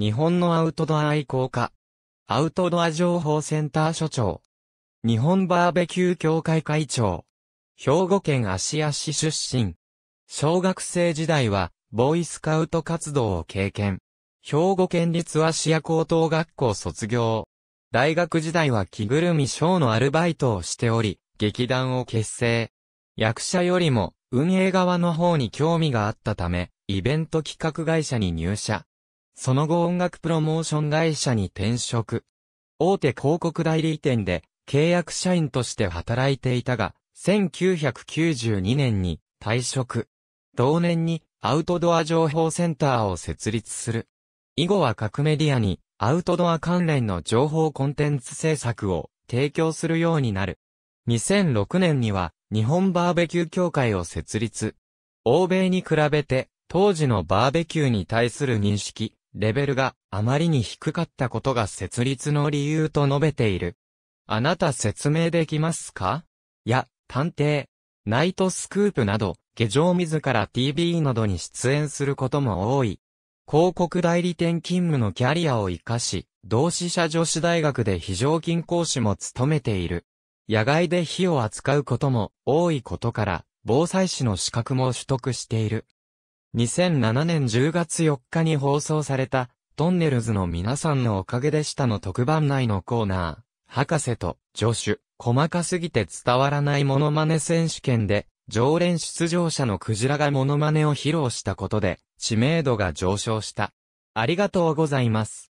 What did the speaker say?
日本のアウトドア愛好家。アウトドア情報センター所長。日本バーベキュー協会会長。兵庫県芦屋市出身。小学生時代は、ボーイスカウト活動を経験。兵庫県立芦屋高等学校卒業。大学時代は着ぐるみショーのアルバイトをしており、劇団を結成。役者よりも、運営側の方に興味があったため、イベント企画会社に入社。その後音楽プロモーション会社に転職。大手広告代理店で契約社員として働いていたが、1992年に退職。同年にアウトドア情報センターを設立する。以後は各メディアにアウトドア関連の情報コンテンツ制作を提供するようになる。2006年には日本バーベキュー協会を設立。欧米に比べて当時のバーベキューに対する認識、レベルがあまりに低かったことが設立の理由と述べている。あなた説明できますかいや、探偵、ナイトスクープなど、下場自ら TV などに出演することも多い。広告代理店勤務のキャリアを活かし、同志社女子大学で非常勤講師も務めている。野外で火を扱うことも多いことから、防災士の資格も取得している。2007年10月4日に放送された、トンネルズの皆さんのおかげでしたの特番内のコーナー、博士と、助手、細かすぎて伝わらないモノマネ選手権で、常連出場者のクジラがモノマネを披露したことで、知名度が上昇した。ありがとうございます。